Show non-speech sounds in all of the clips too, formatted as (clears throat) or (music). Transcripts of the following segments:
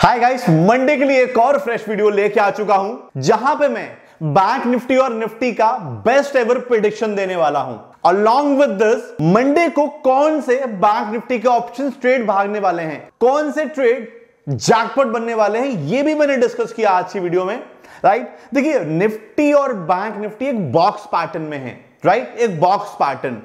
Hi guys Monday के लिए एक और फ्रेश वीडियो लेके आ चुका हूं जहां पे मैं बैंक निफ्टी और निफ्टी का बेस्ट एवर प्रिडिक्शन देने वाला हूं अलॉन्ग विद दिस मंडे को कौन से बैंक निफ्टी के ऑप्शन ट्रेड भागने वाले हैं कौन से ट्रेड जैकपॉट बनने वाले हैं ये भी मैंने डिस्कस किया आज की वीडियो में राइट देखिए निफ्टी और बैंक निफ्टी एक बॉक्स पैटर्न में है राइट एक बॉक्स पैटर्न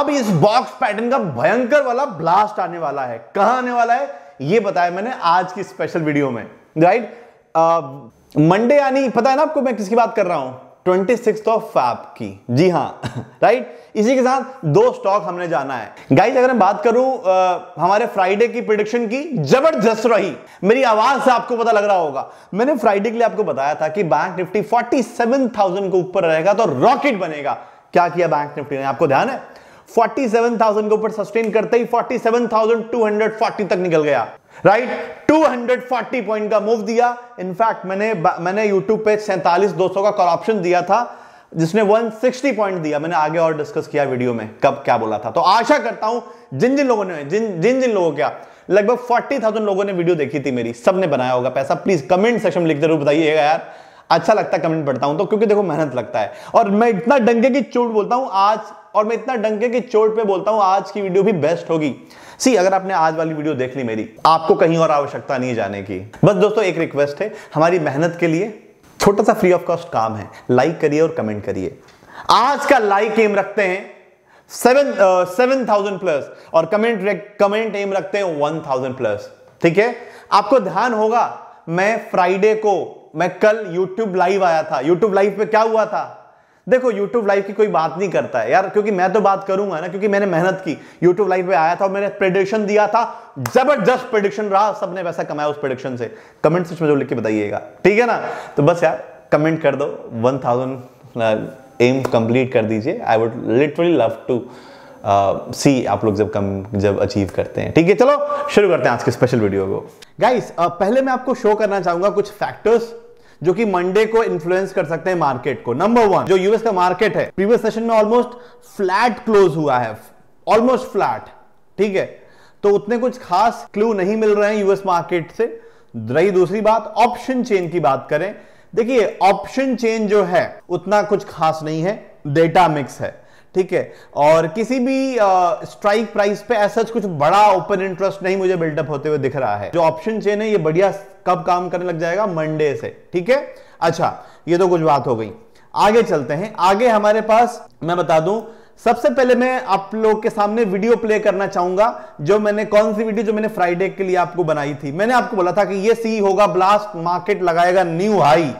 अब इस बॉक्स पैटर्न का भयंकर वाला ब्लास्ट आने वाला है कहा आने वाला है ये बताया मैंने आज की स्पेशल वीडियो में राइट मंडे यानी पता है ना आपको मैं किसकी बात कर रहा हूं ट्वेंटी सिक्स ऑफ फैप की जी हाँ राइट (laughs) इसी के साथ दो स्टॉक हमने जाना है गाइस अगर मैं बात करूं आ, हमारे फ्राइडे की प्रिडिक्शन की जबरदस्त रही मेरी आवाज से आपको पता लग रहा होगा मैंने फ्राइडे के लिए आपको बताया था कि बैंक निफ्टी 47,000 के ऊपर रहेगा तो रॉकेट बनेगा क्या किया बैंक निफ्टी ने आपको ध्यान है 47,000 के ऊपर सस्टेन करते ही 47,240 तक निकल गया राइट right? 240 पॉइंट का मूव दिया इनफैक्ट मैंने मैंने यूट्यूब पे सैंतालीस दो का कॉल ऑप्शन दिया था जिसने 160 पॉइंट दिया मैंने आगे और डिस्कस किया वीडियो में कब क्या बोला था तो आशा करता हूं जिन जिन लोगों ने जिन जिन जिन लोगों क्या लगभग 40,000 लोगों ने वीडियो देखी थी मेरी सबने बनाया होगा पैसा प्लीज कमेंट सेक्शन में लिख जरूर बताइएगा यार अच्छा लगता है कमेंट पढ़ता हूं तो क्योंकि देखो मेहनत लगता है और मैं इतना डंगे की चूट बोलता हूं आज और मैं इतना डंके की चोट पे बोलता हूं आज की वीडियो भी बेस्ट होगी सी अगर आपने आज वाली वीडियो देख ली मेरी आपको कहीं और आवश्यकता नहीं जाने की बस दोस्तों एक रिक्वेस्ट है हमारी मेहनत के लिए छोटा सा फ्री ऑफ कॉस्ट काम है लाइक करिए और कमेंट करिए आज का लाइक एम रखते हैं सेवन सेवन थाउजेंड प्लस और कमेंट कमेंट एम रखते हैं वन थाउजेंड प्लस ठीक है आपको ध्यान होगा मैं फ्राइडे को मैं कल यूट्यूब लाइव आया था यूट्यूब लाइव पे क्या हुआ था देखो YouTube लाइव की कोई बात नहीं करता है यार क्योंकि मैं तो बात करूंगा ना क्योंकि मैंने मेहनत की YouTube लाइव पे आया था और मैंने प्रेडिक्शन दिया था जबरदस्त प्रेडिक्शन रहा सबने पैसा कमाया उस प्रेडिक्शन से कमेंट सेक्शन में जो लिख के बताइएगा ठीक है ना तो बस यार कमेंट कर दो वन थाउजेंड एम कंप्लीट कर दीजिए I would literally love to see uh, आप लोग जब कम जब अचीव करते हैं ठीक है चलो शुरू करते हैं आज के स्पेशल वीडियो को गाइस uh, पहले मैं आपको शो करना चाहूंगा कुछ फैक्टर्स जो कि मंडे को इन्फ्लुएंस कर सकते हैं मार्केट को नंबर वन जो यूएस का मार्केट है प्रीवियस सेशन में ऑलमोस्ट फ्लैट क्लोज हुआ है ऑलमोस्ट फ्लैट ठीक है तो उतने कुछ खास क्लू नहीं मिल रहे हैं यूएस मार्केट से रही दूसरी बात ऑप्शन चेन की बात करें देखिए ऑप्शन चेन जो है उतना कुछ खास नहीं है डेटा मिक्स है ठीक है और किसी भी स्ट्राइक प्राइस पे ऐसा कुछ बड़ा ओपन इंटरेस्ट नहीं मुझे बिल्डअप होते हुए दिख रहा है जो ऑप्शन चेन है ये बढ़िया कब काम करने लग जाएगा मंडे से ठीक है अच्छा ये तो कुछ बात हो गई आगे चलते हैं आगे हमारे पास मैं बता दूं सबसे पहले मैं आप लोग के सामने वीडियो प्ले करना चाहूंगा जो मैंने कौन सी वीडियो जो मैंने फ्राइडे के लिए आपको बनाई थी मैंने आपको बोला था कि ये सी होगा ब्लास्ट मार्केट लगाएगा new high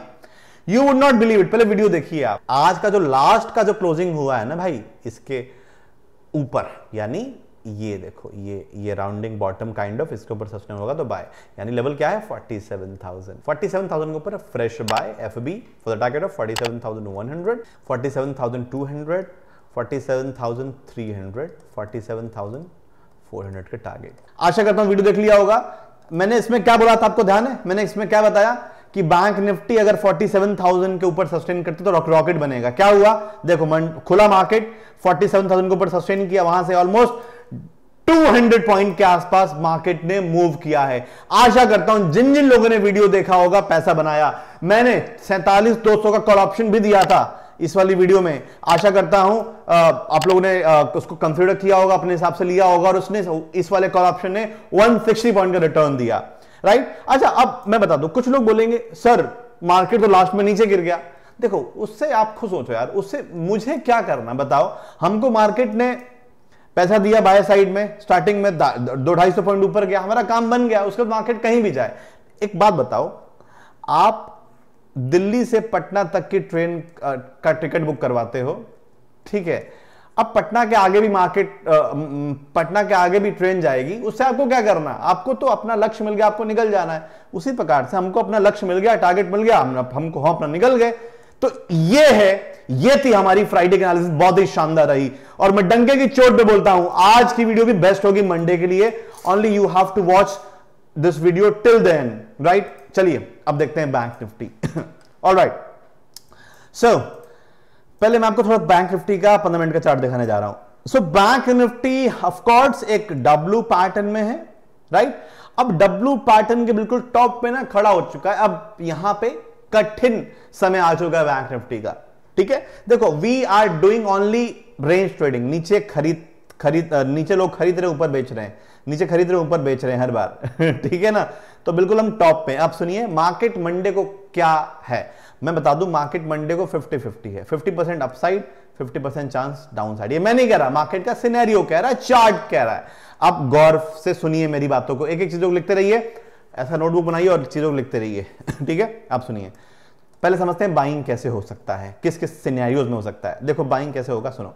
you would not believe it पहले वीडियो देखिए आप आज का जो लास्ट का जो क्लोजिंग हुआ है ना भाई इसके ऊपर यानी ये देखो ये ये राउंडिंग बॉटम काइंड ऑफ इसके ऊपर सस्टेन होगा तो बाय यानी लेवल क्या है 47,000 47,000 के ऊपर fresh buy FB for the target of 47,100 47,200 47,300 47,400 के टारगेट आशा करता हूं वीडियो देख लिया होगा मैंने इसमें क्या बोला था आपको ध्यान है मैंने इसमें क्या बताया कि बैंक निफ्टी अगर 47,000 के ऊपर सस्टेन करते तो रॉकेट बनेगा क्या हुआ देखो मन, खुला मार्केट 47,000 के ऊपर सस्टेन किया वहां से ऑलमोस्ट 200 पॉइंट के आसपास मार्केट ने मूव किया है आशा करता हूं जिन जिन लोगों ने वीडियो देखा होगा पैसा बनाया मैंने सैतालीस दो का कॉल ऑप्शन भी दिया था इस वाली वीडियो में आशा करता हूं आप लोगों ने आ, उसको कंसीडर किया होगा अपने हिसाब से लिया होगा और उसने इस वाले कॉल ऑप्शन ने 160 पॉइंट का रिटर्न दिया राइट अच्छा अब मैं बता दू कुछ लोग बोलेंगे सर मार्केट तो लास्ट में नीचे गिर गया देखो उससे आप खुद सोचो यार उससे मुझे क्या करना बताओ हमको मार्केट ने पैसा दिया बाय साइड में स्टार्टिंग में दो ढाई सौ पॉइंट ऊपर गया हमारा काम बन गया उसके बाद मार्केट कहीं भी जाए एक बात बताओ आप दिल्ली से पटना तक की ट्रेन का टिकट बुक करवाते हो ठीक है अब पटना के आगे भी मार्केट पटना के आगे भी ट्रेन जाएगी उससे आपको क्या करना है आपको तो अपना लक्ष्य मिल गया आपको निकल जाना है उसी प्रकार से हमको अपना लक्ष्य मिल गया टारगेट मिल गया हमको हम अपना निकल गए तो ये है ये थी हमारी फ्राइडे की एनालिसिस बहुत ही शानदार रही और मैं डंके की चोट पे बोलता हूं आज की वीडियो भी बेस्ट होगी मंडे के लिए only you have to watch this video till then right चलिए अब देखते हैं bank Nifty all right so पहले मैं आपको थोड़ा बैंक निफ्टी का पंद्रह मिनट का चार्ट दिखाने जा रहा हूं सो बैंक निफ्टी ऑफकोर्स एक डब्ल्यू पैटर्न में है राइट अब डब्ल्यू पैटर्न के बिल्कुल टॉप पे ना खड़ा हो चुका है अब यहां पे कठिन समय आ चुका है बैंक निफ्टी का ठीक है देखो we are doing only range trading नीचे खरीद खरीद नीचे लोग खरीद रहे ऊपर बेच रहे हैं नीचे खरीद रहे ऊपर बेच रहे हैं हर बार (laughs) ठीक है ना तो बिल्कुल हम टॉप पे आप सुनिए मार्केट मंडे को क्या है मैं बता दूं मार्केट मंडे को 50 50 है 50 percent upside 50 percent chance downside ये मैं नहीं कह रहा मार्केट का सिनेरियो कह रहा है चार्ट कह रहा है आप गौर से सुनिए मेरी बातों को एक एक चीजों को लिखते रहिए ऐसा नोटबुक बनाइए और चीजों को लिखते रहिए (laughs) ठीक है आप सुनिए पहले समझते हैं बाइंग कैसे हो सकता है किस किस सिनेरियोज में हो सकता है देखो बाइंग कैसे होगा सुनो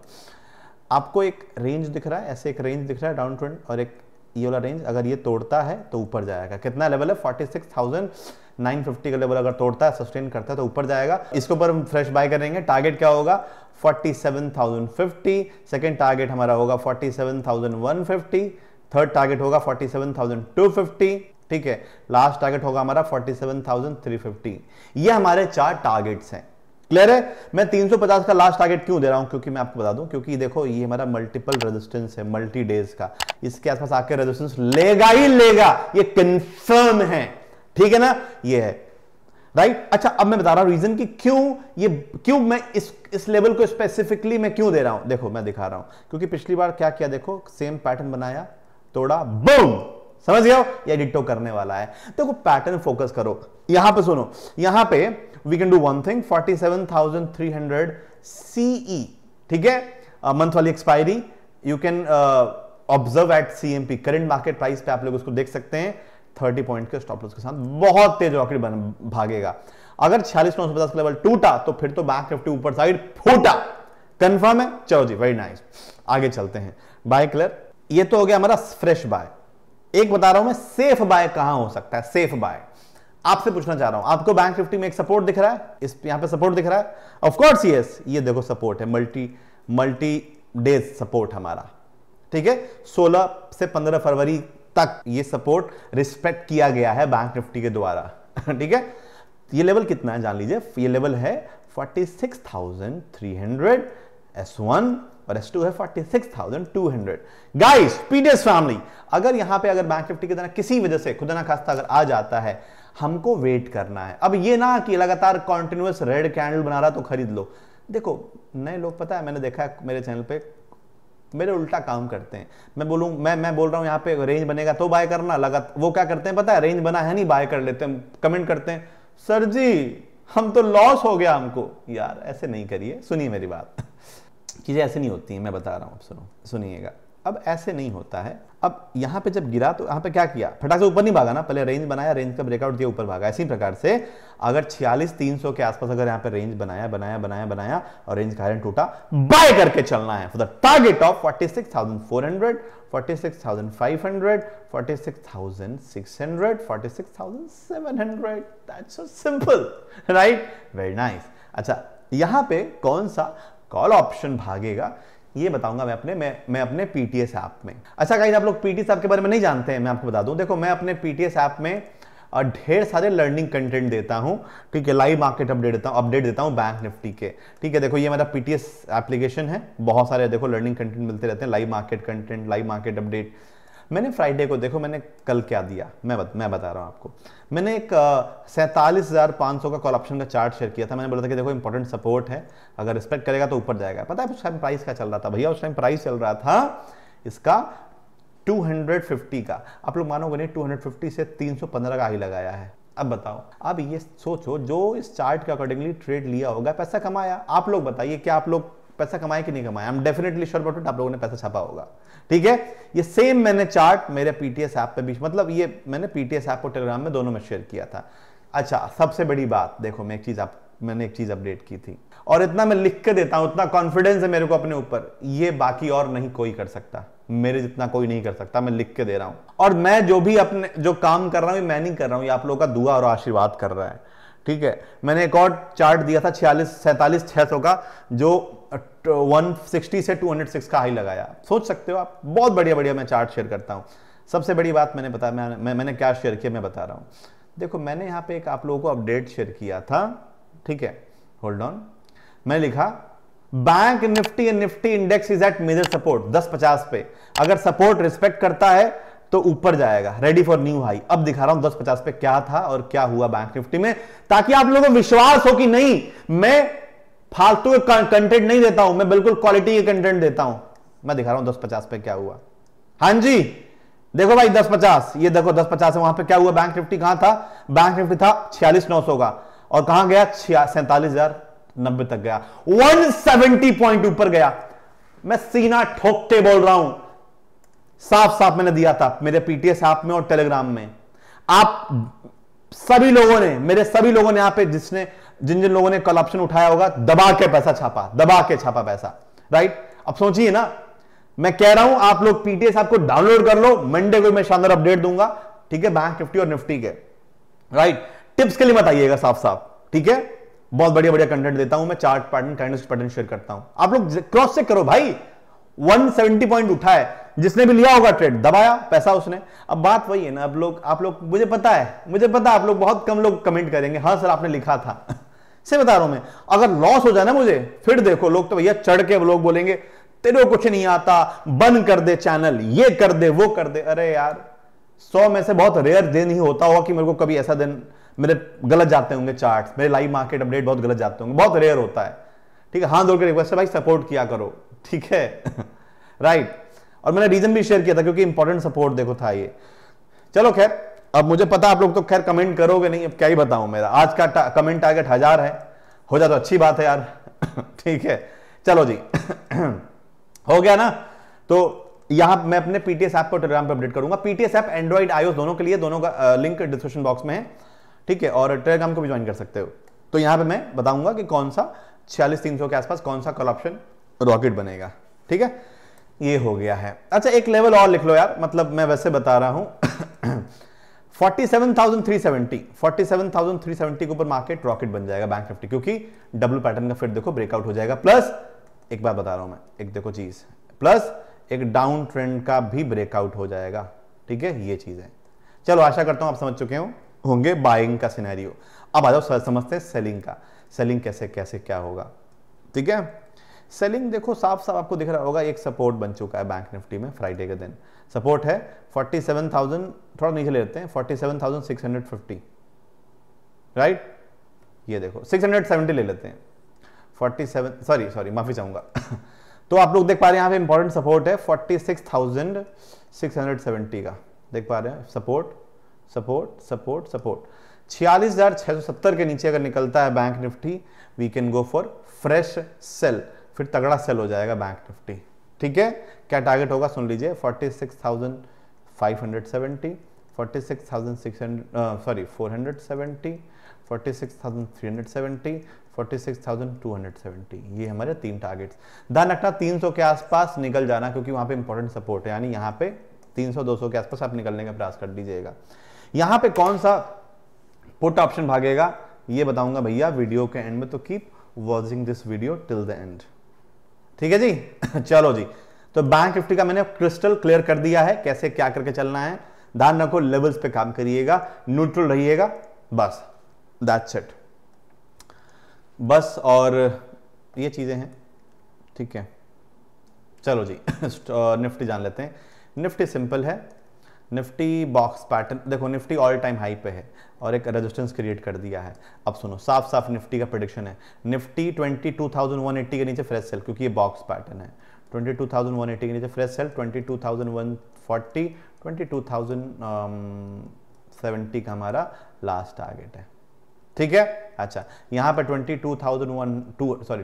आपको एक रेंज दिख रहा है ऐसे एक रेंज दिख रहा है डाउन ट्रेंड और एक ये वाला रेंज अगर ये तोड़ता है तो ऊपर जाएगा कितना लेवल है forty six thousand nine fifty का लेवल अगर तोड़ता है सस्टेन करता है तो ऊपर जाएगा इसके ऊपर हम फ्रेश बाय करेंगे टारगेट क्या होगा forty seven thousand fifty second target हमारा होगा forty seven thousand one fifty third target होगा forty seven thousand two fifty ठीक है लास्ट टारगेट होगा हमारा forty seven thousand three fifty ये हमारे चार टारगेट्स हैं क्लियर है मैं 350 का लास्ट टारगेट क्यों दे रहा हूं क्योंकि मैं आपको बता दूं क्योंकि देखो ये हमारा मल्टीपल रेजिस्टेंस है मल्टी डेज का इसके आसपास आके रेजिस्टेंस लेगा ही लेगा ये कंफर्म है ठीक है ना ये है राइट अच्छा अब मैं बता रहा हूं रीजन की क्यों ये क्यों मैं इस इस लेवल को स्पेसिफिकली मैं क्यों दे रहा हूं देखो मैं दिखा रहा हूं क्योंकि पिछली बार क्या किया देखो सेम पैटर्न बनाया तोड़ा बोम समझ गया ये डिटो तो करने वाला है देखो पैटर्न फोकस करो यहां पे सुनो यहां पे we can do one thing 47,300 CE ठीक है मंथ वाली expiry you can observe at CMP current market price पे आप लोग उसको देख सकते हैं 30 पॉइंट के स्टॉप लॉस के साथ बहुत तेज रॉकेट भागेगा अगर छियालीस नौ पचास का लेवल टूटा तो फिर तो बैंक निफ्टी ऊपर साइड फूटा कंफर्म है चलो जी वेरी नाइस आगे चलते हैं बाय कलर ये तो हो गया हमारा फ्रेश बाय एक बता रहा हूं मैं सेफ बाय कहां हो सकता है सेफ बाय आपसे पूछना चाह रहा हूं आपको बैंक निफ्टी में एक सपोर्ट दिख रहा है इस यहां पे सपोर्ट दिख रहा है ऑफकोर्स यस ये देखो सपोर्ट है मल्टी मल्टी डेज सपोर्ट हमारा ठीक है 16 से 15 फरवरी तक ये सपोर्ट रिस्पेक्ट किया गया है बैंक निफ्टी के द्वारा (laughs) ठीक है ये लेवल कितना है जान लीजिए ये लेवल है 46,300 S1 और S2 है 46,200 गाइस पीडीएस फैमिली अगर यहां पे अगर बैंक निफ्टी की तरह किसी वजह से खुदा ना खास्ता अगर आ जाता है हमको वेट करना है अब ये ना कि लगातार कॉन्टिन्यूस रेड कैंडल बना रहा तो खरीद लो देखो नए लोग पता है मैंने देखा है मेरे चैनल पे मेरे उल्टा काम करते हैं मैं बोलूँ मैं मैं बोल रहा हूँ यहाँ पे रेंज बनेगा तो बाय करना लगा वो क्या करते हैं पता है रेंज बना है नहीं बाय कर लेते हैं कमेंट करते हैं सर जी हम तो लॉस हो गया हमको यार ऐसे नहीं करिए सुनिए मेरी बात (laughs) चीज़ें ऐसे नहीं होती हैं मैं बता रहा हूँ आप सुनो सुनिएगा अब ऐसे नहीं होता है अब यहां पे जब गिरा तो यहां पे क्या किया फटाक से ऊपर नहीं भागा ना पहले रेंज बनाया रेंज का ब्रेकआउट दिया ऊपर भागा इसी प्रकार से अगर छियालीस तीन सौ के आसपास अगर यहां पे रेंज बनाया बनाया बनाया बनाया और रेंज का टूटा बाय करके चलना है for the target of forty six thousand four hundred forty six thousand five hundred forty six thousand six hundred forty six thousand seven hundred that's so simple right very nice अच्छा यहां पे कौन सा call option भागेगा ये बताऊंगा मैं अपने मैं मैं अपने पीटीएस ऐप में अच्छा कहीं आप लोग पीटीएस ऐप के बारे में नहीं जानते हैं मैं आपको बता दूं देखो मैं अपने पीटीएस ऐप में ढेर सारे लर्निंग कंटेंट देता हूं ठीक है लाइव मार्केट अपडेट देता हूं अपडेट देता हूँ बैंक निफ्टी के ठीक है देखो ये मेरा पीटीएस एप्लीकेशन है बहुत सारे देखो लर्निंग कंटेंट मिलते रहते हैं live market content live market update मैंने फ्राइडे को देखो मैंने कल क्या दिया मैं बत, मैं बता रहा हूँ आपको मैंने एक सैंतालीस हज़ार पाँच सौ का कॉल ऑप्शन का चार्ट शेयर किया था मैंने बोला था कि देखो इंपॉर्टेंट सपोर्ट है अगर रिस्पेक्ट करेगा तो ऊपर जाएगा पता है उस टाइम प्राइस क्या चल रहा था भैया उस टाइम प्राइस चल रहा था इसका 250 का आप लोग मानोगे नहीं 250 से 315 का ही लगाया है अब बताओ अब ये सोचो जो इस चार्ट के अकॉर्डिंगली ट्रेड लिया होगा पैसा कमाया आप लोग बताइए क्या आप लोग पैसा कमाया कि नहीं कमाया I am definitely sure about आप लोगों ने पैसा छापा होगा ठीक है ये सेम मैंने चार्ट मेरे पीटीएस ऐप पे भी मतलब ये मैंने पीटीएस ऐप और टेलीग्राम में दोनों में शेयर किया था अच्छा सबसे बड़ी बात देखो मैं एक चीज आप मैंने एक चीज अपडेट की थी और इतना मैं लिख के देता हूं इतना कॉन्फिडेंस है मेरे को अपने ऊपर ये बाकी और नहीं कोई कर सकता मेरे जितना कोई नहीं कर सकता मैं लिख के दे रहा हूं और मैं जो भी अपने जो काम कर रहा हूं मैं नहीं कर रहा हूं ये आप लोगों का दुआ और आशीर्वाद कर रहा है ठीक है मैंने एक और चार्ट दिया था छियालीस सैंतालीस छह का जो 160 से 206 का हाई लगाया सोच सकते हो आप बहुत बढ़िया बढ़िया मैं चार्ट शेयर करता हूँ सबसे बड़ी बात मैंने बता मैं, मैं मैंने क्या शेयर किया मैं बता रहा हूँ देखो मैंने यहाँ पे एक आप लोगों को अपडेट शेयर किया था ठीक है होल्ड ऑन मैं लिखा bank Nifty and Nifty index is at major support 1050 पे अगर सपोर्ट रिस्पेक्ट करता है तो ऊपर जाएगा रेडी फॉर न्यू हाई अब दिखा रहा हूं 1050 पे क्या था और क्या हुआ बैंक निफ्टी में ताकि आप लोगों को विश्वास हो कि नहीं मैं फालतू के कंटेंट नहीं देता हूं मैं बिल्कुल क्वालिटी के कंटेंट देता हूं मैं दिखा रहा हूं दस पचास पे क्या हुआ हां जी देखो भाई दस पचास ये देखो दस पचास है वहां पे क्या हुआ बैंक निफ्टी कहां था बैंक निफ्टी था छियालीस नौ सौ का और कहा गया सैंतालीस हजार नब्बे तक गया वन सेवेंटी पॉइंट ऊपर गया मैं सीना ठोक के बोल रहा हूं साफ साफ मैंने दिया था मेरे पीटीएस ऐप में और टेलीग्राम में आप सभी लोगों ने मेरे सभी लोगों ने यहां पे जिसने जिन जिन लोगों ने कल ऑप्शन उठाया होगा दबा के पैसा छापा दबा के छापा पैसा राइट अब सोचिए ना मैं कह रहा हूं आप लोग पीटीएस आपको डाउनलोड कर लो मंडे को मैं शानदार अपडेट दूंगा ठीक है बैंक निफ्टी और निफ्टी के राइट टिप्स के लिए बताइएगा साफ साफ ठीक है बहुत बढ़िया बढ़िया कंटेंट देता हूं मैं chart pattern candles pattern share करता हूं आप लोग क्रॉस चेक करो भाई 170 पॉइंट उठा है जिसने भी लिया होगा ट्रेड दबाया पैसा उसने अब बात वही है ना अब लोग आप लोग मुझे पता है मुझे पता है आप लोग बहुत कम लोग कमेंट करेंगे हाँ सर आपने लिखा था से बता रहा हूं मैं अगर लॉस हो जाए ना मुझे फिर देखो लोग तो भैया चढ़ के लोग बोलेंगे तेरे कुछ नहीं आता बंद कर दे चैनल ये कर दे वो कर दे अरे यार सौ में से बहुत रेयर दिन ही होता होगा कि मेरे को कभी ऐसा दिन मेरे गलत जाते होंगे चार्ट मेरे लाइव मार्केट अपडेट बहुत गलत जाते होंगे बहुत रेयर होता है ठीक है हाँ धोकर रिक्वेस्ट है भाई सपोर्ट किया करो ठीक है राइट (laughs) और मैंने रीजन भी शेयर किया था क्योंकि इंपॉर्टेंट सपोर्ट देखो था ये चलो खैर अब मुझे पता आप लोग तो खैर कमेंट करोगे नहीं अब क्या ही बताऊं मेरा आज का कमेंट टारगेट हजार है हो जाए तो अच्छी बात है यार (laughs) ठीक है चलो जी (clears throat) हो गया ना तो यहां मैं अपने पीटीएस ऐप को टेलीग्राम पे अपडेट करूंगा पीटीएस ऐप एंड्रॉइड आईओ दोनों के लिए दोनों का लिंक डिस्क्रिप्शन बॉक्स में है ठीक है और टेलीग्राम को भी ज्वाइन कर सकते हो तो यहां पे मैं बताऊंगा कि कौन सा छियालीस तीन सौ के आसपास कौन सा कल ऑप्शन रॉकेट बनेगा ठीक है ये हो गया है अच्छा एक लेवल और लिख लो यार मतलब मैं वैसे बता रहा हूं (clears throat) 47,370 के ऊपर मार्केट रॉकेट बन जाएगा बैंक निफ्टी क्योंकि डब्ल्यू पैटर्न का फिर देखो ब्रेकआउट हो जाएगा प्लस एक बार बता रहा हूं मैं एक देखो चीज प्लस एक डाउन ट्रेंड का भी ब्रेकआउट हो जाएगा ठीक है ये चीज है चलो आशा करता हूं आप समझ चुके हो होंगे बाइंग का सिनेरियो अब आ जाओ समझते हैं सेलिंग का सेलिंग कैसे कैसे क्या होगा ठीक है सेलिंग देखो साफ साफ आपको दिख रहा होगा एक सपोर्ट बन चुका है बैंक निफ्टी में फ्राइडे के दिन सपोर्ट है 47,000 थोड़ा नीचे ले लेते हैं 47,650 राइट ये देखो 670 ले लेते हैं 47 सॉरी सॉरी माफी चाहूंगा (laughs) तो आप लोग देख पा रहे हैं यहाँ पे इंपॉर्टेंट सपोर्ट है 46,670 का देख पा रहे हैं सपोर्ट सपोर्ट सपोर्ट सपोर्ट छियालीस के नीचे अगर निकलता है bank Nifty we can go for fresh sell फिर तगड़ा सेल हो जाएगा बैंक निफ्टी ठीक है क्या टारगेट होगा सुन लीजिए forty six thousand five hundred seventy forty six thousand six hundred sorry four hundred seventy forty six thousand three hundred seventy forty six thousand two hundred seventy ये हमारे तीन टारगेट्स ध्यान रखना तीन सौ के आसपास निकल जाना क्योंकि वहाँ पे इंपॉर्टेंट सपोर्ट है यानी यहाँ पे तीन सौ दो सौ के आसपास आप निकलने का प्रयास कर दीजिएगा यहाँ पे कौन सा पुट ऑप्शन भागेगा ये बताऊंगा भैया वीडियो के एंड में तो keep watching this video till the end ठीक है जी (laughs) चलो जी तो बैंक निफ्टी का मैंने क्रिस्टल क्लियर कर दिया है कैसे क्या करके चलना है ध्यान रखो लेवल्स पे काम करिएगा न्यूट्रल रहिएगा बस दैट्स इट बस और ये चीज़ें हैं ठीक है चलो जी निफ्टी (laughs) uh, जान लेते हैं निफ्टी सिंपल है निफ्टी बॉक्स पैटर्न देखो निफ्टी ऑल टाइम हाई पे है और एक रेजिस्टेंस क्रिएट कर दिया है अब सुनो साफ साफ निफ्टी का प्रोडिक्शन है निफ्टी 22,180 के नीचे फ्रेश सेल क्योंकि ये बॉक्स पैटर्न है 22,180 के नीचे फ्रेश सेल 22,140 22,070 का हमारा लास्ट टारगेट है ठीक है अच्छा यहाँ पर टू सॉरी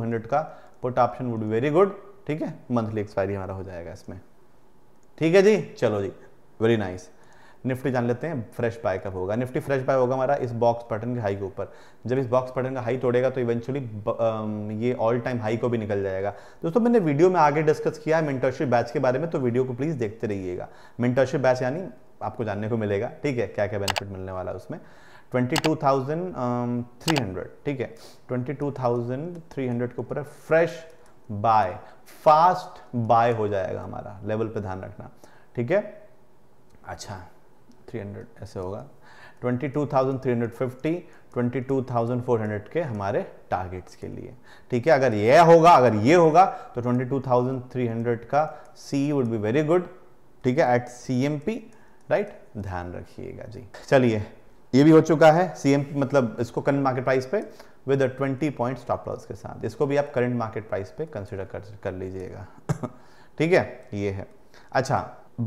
हंड्रेड का put option would very good ठीक है मंथली एक्सपायरी हमारा हो जाएगा इसमें ठीक है जी चलो जी वेरी नाइस निफ्टी जान लेते हैं फ्रेश बाय कब होगा निफ्टी फ्रेश बाय होगा हमारा इस बॉक्स पैटर्न के हाई के ऊपर जब इस बॉक्स पैटर्न का हाई तोड़ेगा तो इवेंचुअली um, ये ऑल टाइम हाई को भी निकल जाएगा दोस्तों मैंने वीडियो में आगे डिस्कस किया है मेंटरशिप बैच के बारे में तो वीडियो को प्लीज़ देखते रहिएगा मेंटरशिप बैच यानी आपको जानने को मिलेगा ठीक है क्या क्या बेनिफिट मिलने वाला है उसमें हंड्रेड um, ठीक है हंड्रेड के ऊपर है फ्रेश बाय फास्ट बाय हो जाएगा हमारा लेवल पे ध्यान रखना ठीक है अच्छा 300 ऐसे होगा 22,350 22,400 के हमारे टारगेट्स के लिए ठीक है अगर ये होगा अगर ये होगा तो 22,300 का C would be very good ठीक है at C M P right ध्यान रखिएगा जी चलिए ये भी हो चुका है सी मतलब इसको करंट मार्केट प्राइस पे with a 20 point stop loss के साथ इसको भी आप करंट मार्केट प्राइस पे कंसिडर कर कर लीजिएगा (coughs) ठीक है ये है अच्छा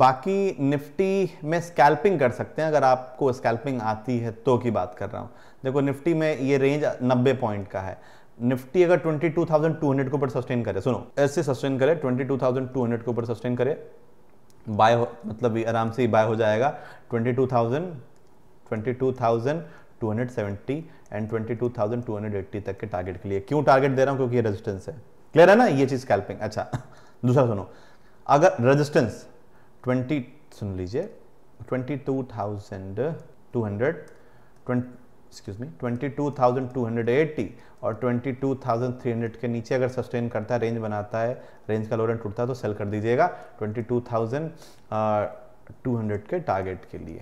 बाकी निफ्टी में स्कैल्पिंग कर सकते हैं अगर आपको स्कैल्पिंग आती है तो की बात कर रहा हूँ देखो निफ्टी में ये रेंज 90 पॉइंट का है निफ्टी अगर 22,200 के ऊपर सस्टेन करे सुनो ऐसे सस्टेन करे 22,200 के ऊपर सस्टेन करे बाय मतलब आराम से ही बाय हो जाएगा 22,000 22,270 एंड 22,280 तक के टारगेट के लिए क्यों टारगेट दे रहा हूँ क्योंकि ये रेजिस्टेंस है क्लियर है ना ये चीज़ स्कैल्पिंग अच्छा (laughs) दूसरा सुनो अगर रेजिस्टेंस 20 सुन लीजिए 22,200 एक्सक्यूज मी 22,280 और 22,300 के नीचे अगर सस्टेन करता है रेंज बनाता है रेंज का लोरेंट एंड टूटता है तो सेल कर दीजिएगा ट्वेंटी हंड्रेड uh, के टारगेट के लिए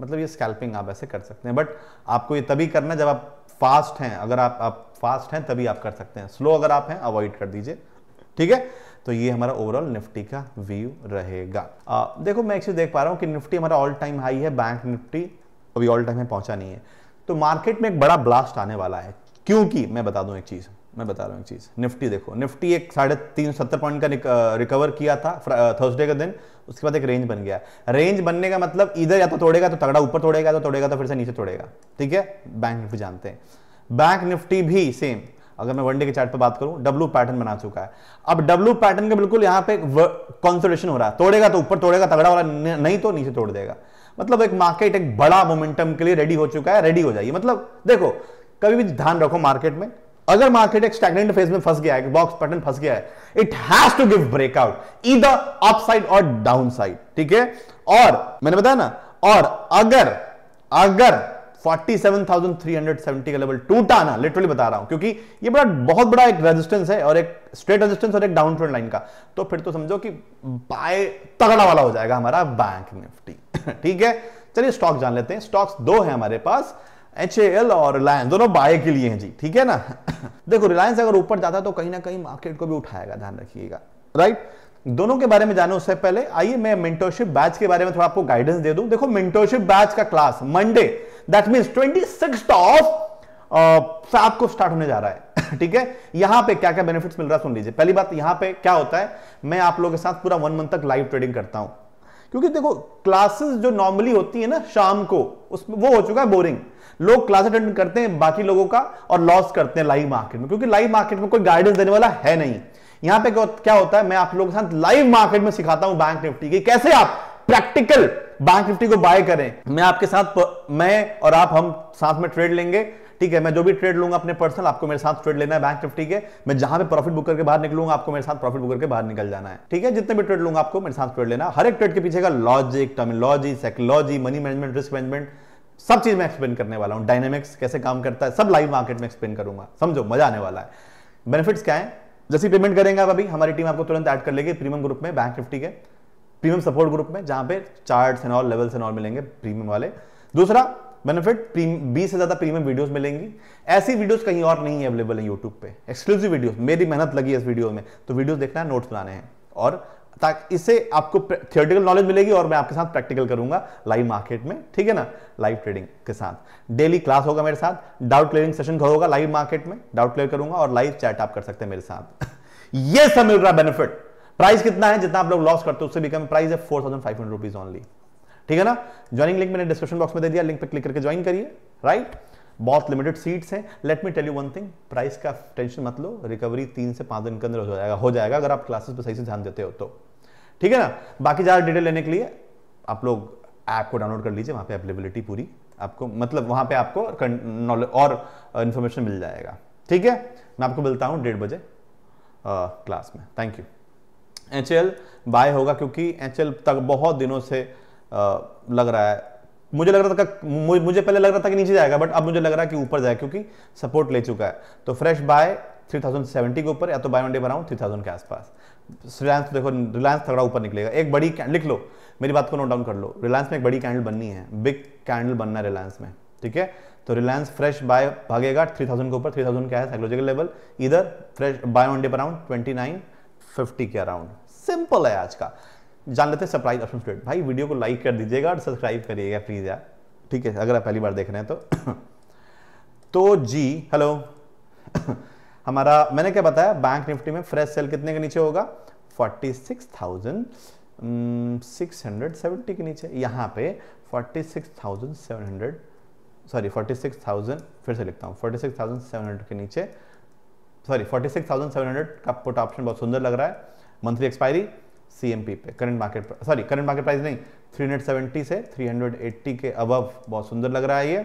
मतलब ये स्कैल्पिंग आप ऐसे कर सकते हैं बट आपको ये तभी करना जब आप फास्ट हैं अगर आप आप फास्ट हैं तभी आप कर सकते हैं स्लो अगर आप हैं अवॉइड कर दीजिए ठीक है तो ये हमारा ओवरऑल निफ्टी का व्यू रहेगा आ, देखो मैं एक चीज देख पा रहा हूँ कि निफ्टी हमारा ऑल टाइम हाई है बैंक निफ्टी अभी ऑल टाइम है पहुंचा नहीं है तो मार्केट में एक बड़ा ब्लास्ट आने वाला है क्योंकि मैं बता दूं एक चीज़ मैं बता रहा हूँ एक चीज़ निफ्टी देखो निफ्टी एक साढ़े तीन सत्तर पॉइंट का रिकवर किया था थर्सडे का दिन उसके बाद एक रेंज बन गया रेंज बनने का मतलब इधर या तो तोड़ेगा तो तगड़ा ऊपर तोड़ेगा तो तोड़ेगा तो फिर से नीचे तोड़ेगा ठीक है बैंक निफ्टी जानते हैं बैंक निफ्टी भी सेम अगर मैं वनडे के चार्ट पर बात करूं डब्लू पैटर्न बना चुका है अब डब्लू पैटर्न का बिल्कुल यहाँ पे कॉन्सोलेशन हो रहा है तोड़ेगा तो ऊपर तोड़ेगा तगड़ा वाला नहीं तो नीचे तोड़ देगा मतलब एक मार्केट एक बड़ा मोमेंटम के लिए रेडी हो चुका है रेडी हो जाइए मतलब देखो कभी भी ध्यान रखो मार्केट में अगर मार्केट एक स्टैगनेंट फेज में फंस गया है बॉक्स पैटर्न फंस गया है it has to give breakout इधर अपसाइड और डाउन साइड ठीक है और मैंने बताया ना और अगर अगर 47,370 का लेवल टूटा ना लिटरली बता रहा हूं क्योंकि ये बड़ा बहुत बड़ा एक रेजिस्टेंस है और एक स्ट्रेट रेजिस्टेंस और एक डाउन ट्रेंड लाइन का तो फिर तो समझो कि बाय तगड़ा वाला हो जाएगा हमारा बैंक निफ्टी (laughs) ठीक है चलिए स्टॉक जान लेते हैं स्टॉक्स दो है हमारे पास एच और रिलायंस दोनों बाय के लिए हैं जी ठीक है ना देखो रिलायंस अगर ऊपर जाता तो कहीं ना कहीं मार्केट को भी उठाएगा ध्यान रखिएगा राइट दोनों के बारे में जाने उससे पहले आइए मैं मेंटोरशिप बैच के बारे में थोड़ा आपको गाइडेंस दे दूं देखो मेंटोरशिप बैच का class Monday that mean twenty six of सात को स्टार्ट होने जा रहा है (laughs) ठीक है यहां पे क्या क्या बेनिफिट्स मिल रहा है सुन लीजिए पहली बात यहां पे क्या होता है मैं आप लोगों के साथ पूरा वन मंथ तक लाइव ट्रेडिंग करता हूं क्योंकि देखो क्लासेस जो नॉर्मली होती है ना शाम को उसमें वो हो चुका है बोरिंग लोग क्लास अटेंड करते हैं बाकी लोगों का और लॉस करते हैं लाइव मार्केट में क्योंकि लाइव मार्केट में कोई गाइडेंस देने वाला है नहीं यहां पे क्या होता है मैं आप लोगों के साथ लाइव मार्केट में सिखाता हूं बैंक निफ्टी की कैसे आप प्रैक्टिकल बैंक निफ्टी को बाय करें मैं आपके साथ मैं और आप हम साथ में ट्रेड लेंगे ठीक है मैं जो भी ट्रेड लूंगा अपने पर्सनल आपको मेरे साथ ट्रेड लेना है बैंक निफ्टी के मैं जहां पे प्रॉफिट बुक करके बाहर निकलूंगा आपको मेरे साथ प्रॉफिट बुक करके बाहर निकल जाना है ठीक है जितने भी ट्रेड लूंगा आपको मेरे साथ ट्रेड लेना हर एक ट्रेड के पीछे का logic terminology psychology money management risk management सब चीज मैं एक्सप्लेन करने वाला हूँ डायनेमिक्स कैसे काम करता है सब लाइव मार्केट में एक्सप्लेन करूंगा समझो मजा आने वाला है बेनिफिट्स क्या है जैसे पेमेंट करेंगे आप अभी हमारी टीम आपको तुरंत ऐड कर लेगी प्रीमियम ग्रुप में बैंक निफ्टी के प्रीमियम सपोर्ट ग्रुप में जहां पे charts and all levels and all मिलेंगे प्रीमियम वाले दूसरा बेनिफिट बीस से ज़्यादा प्रीमियम वीडियोस मिलेंगी ऐसी वीडियोस कहीं और नहीं अवेलेबल है यूट्यूब पे एक्सक्लूसिव वीडियोस मेरी मेहनत लगी इस वीडियो में तो वीडियोस देखना है नोट्स बनाने हैं और ताकि इससे आपको थियोरटिकल नॉलेज मिलेगी और मैं आपके साथ प्रैक्टिकल करूंगा लाइव मार्केट में ठीक है ना लाइव ट्रेडिंग के साथ डेली क्लास होगा मेरे साथ डाउट क्लियरिंग सेशन होगा लाइव मार्केट में डाउट क्लियर करूंगा और लाइव चैट आप कर सकते हैं मेरे साथ (laughs) ये सब मिल रहा बेनिफिट प्राइस कितना है जितना आप लोग लॉस करते हो उससे भी कम प्राइस है four thousand five hundred rupees only ठीक है ना ज्वाइनिंग लिंक मैंने डिस्क्रिप्शन बॉक्स में दे दिया लिंक पर क्लिक करके ज्वाइन करिए राइट बहुत लिमिटेड सीट्स हैं let me tell you one thing price का टेंशन मत लो रिकवरी तीन से पांच दिन के अंदर हो जाएगा हो जाएगा अगर आप क्लासेस पर सही से ध्यान देते हो तो ठीक है ना बाकी ज़्यादा डिटेल लेने के लिए आप लोग ऐप को डाउनलोड कर लीजिए वहां पे अवेलेबिलिटी पूरी आपको मतलब वहां पे आपको और इन्फॉर्मेशन uh, मिल जाएगा ठीक है मैं आपको मिलता हूँ डेढ़ बजे क्लास uh, में थैंक यू एच बाय होगा क्योंकि एच तक बहुत दिनों से लग रहा है मुझे लग रहा था मुझे पहले लग रहा था कि नीचे जाएगा बट अब मुझे लग रहा है कि ऊपर जाएगा क्योंकि सपोर्ट ले चुका है तो फ्रेश बाय 3070 के ऊपर या तो बाय वन डे बनाऊँ थ्री थाउजेंड के आसपास रिलायंस तो देखो रिलायंस थोड़ा ऊपर निकलेगा एक बड़ी कैंडल लिख लो मेरी बात को नोट डाउन कर लो रिलायंस में एक बड़ी कैंडल बननी है बिग कैंडल बनना है रिलायंस में ठीक है तो रिलायंस फ्रेश बाय भागेगा 3000 के ऊपर 3000 क्या है साइकोलॉजिकल लेवल इधर फ्रेश बाय वन डे पर अराउंड 2950 के अराउंड सिंपल है आज का जान लेते हैं सरप्राइज ऑप्शन स्टूडेंट भाई वीडियो को लाइक कर दीजिएगा और सब्सक्राइब करिएगा प्लीज़ यार ठीक है अगर आप पहली बार देख रहे हैं तो (coughs) तो जी हेलो (coughs) हमारा मैंने क्या बताया बैंक निफ्टी में फ्रेश सेल कितने के नीचे होगा forty six thousand six hundred seventy के नीचे यहाँ पे forty six thousand seven hundred sorry forty six thousand फिर से लिखता हूँ forty six thousand seven hundred के नीचे sorry forty six thousand seven hundred का पुट ऑप्शन बहुत सुंदर लग रहा है मंथली एक्सपायरी सीएमपी पे current market sorry current market price नहीं 370 से 380 के अबव बहुत सुंदर लग रहा है ये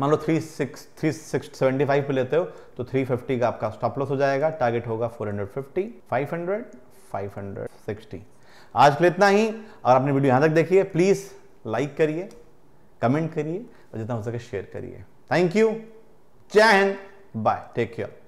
मान लो three six three six seventy five पे लेते हो तो थ्री फिफ्टी का आपका स्टॉप लॉस हो जाएगा टारगेट होगा four hundred fifty five hundred five hundred sixty आज के लिए इतना ही और आपने वीडियो यहाँ तक देखिए प्लीज़ लाइक करिए कमेंट करिए और जितना हो सके शेयर करिए थैंक यू जय हिंद बाय टेक केयर